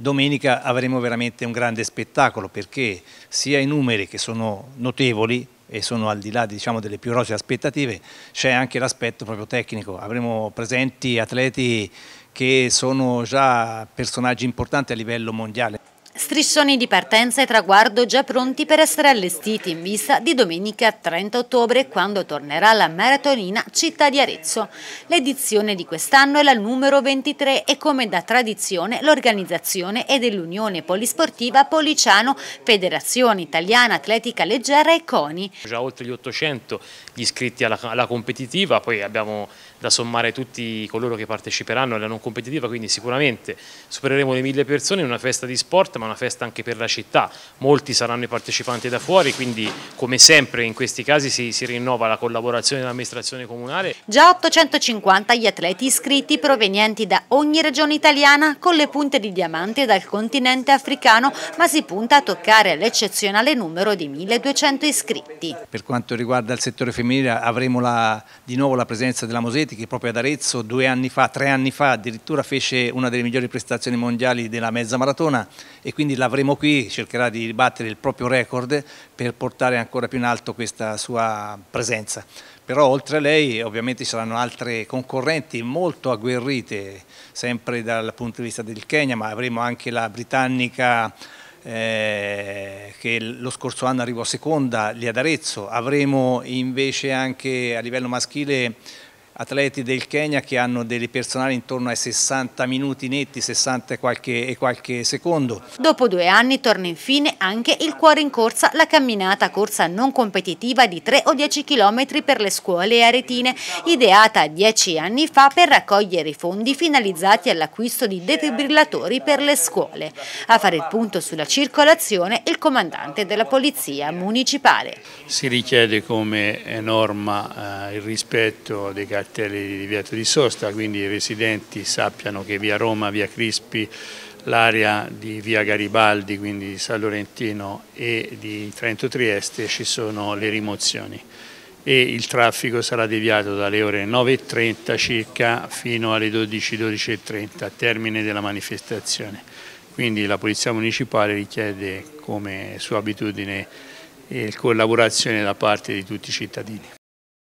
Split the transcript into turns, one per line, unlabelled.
domenica avremo veramente un grande spettacolo perché sia i numeri che sono notevoli e sono al di là diciamo, delle più rosee aspettative, c'è anche l'aspetto proprio tecnico. Avremo presenti atleti che sono già personaggi importanti a livello mondiale.
Striscioni di partenza e traguardo già pronti per essere allestiti in vista di domenica 30 ottobre quando tornerà la maratonina Città di Arezzo. L'edizione di quest'anno è la numero 23 e come da tradizione l'organizzazione è dell'Unione Polisportiva Policiano, Federazione Italiana Atletica Leggera e CONI.
Già oltre gli 800 gli iscritti alla, alla competitiva, poi abbiamo da sommare tutti coloro che parteciperanno alla non competitiva, quindi sicuramente supereremo le mille persone in una festa di sport ma non una festa anche per la città, molti saranno i partecipanti da fuori, quindi come sempre in questi casi si, si rinnova la collaborazione dell'amministrazione comunale.
Già 850 gli atleti iscritti provenienti da ogni regione italiana con le punte di diamante dal continente africano, ma si punta a toccare l'eccezionale numero di 1200 iscritti.
Per quanto riguarda il settore femminile avremo la, di nuovo la presenza della Mosetti che proprio ad Arezzo due anni fa, tre anni fa addirittura fece una delle migliori prestazioni mondiali della mezza maratona e quindi quindi l'avremo qui, cercherà di battere il proprio record per portare ancora più in alto questa sua presenza. Però oltre a lei ovviamente ci saranno altre concorrenti molto agguerrite, sempre dal punto di vista del Kenya, ma avremo anche la britannica eh, che lo scorso anno arrivò seconda, lì ad Arezzo. Avremo invece anche a livello maschile atleti del Kenya che hanno delle personali intorno ai 60 minuti netti, 60 e qualche, e qualche secondo.
Dopo due anni torna infine anche il cuore in corsa, la camminata corsa non competitiva di 3 o 10 km per le scuole aretine, ideata dieci anni fa per raccogliere i fondi finalizzati all'acquisto di defibrillatori per le scuole. A fare il punto sulla circolazione il comandante della polizia municipale.
Si richiede come norma eh, il rispetto dei casi cartelli di divieto di sosta, quindi i residenti sappiano che via Roma, via Crispi, l'area di via Garibaldi, quindi di San Lorentino e di Trento Trieste ci sono le rimozioni e il traffico sarà deviato dalle ore 9.30 circa fino alle 12.12.30 termine della manifestazione. Quindi la Polizia Municipale richiede come sua abitudine collaborazione da parte di tutti i cittadini.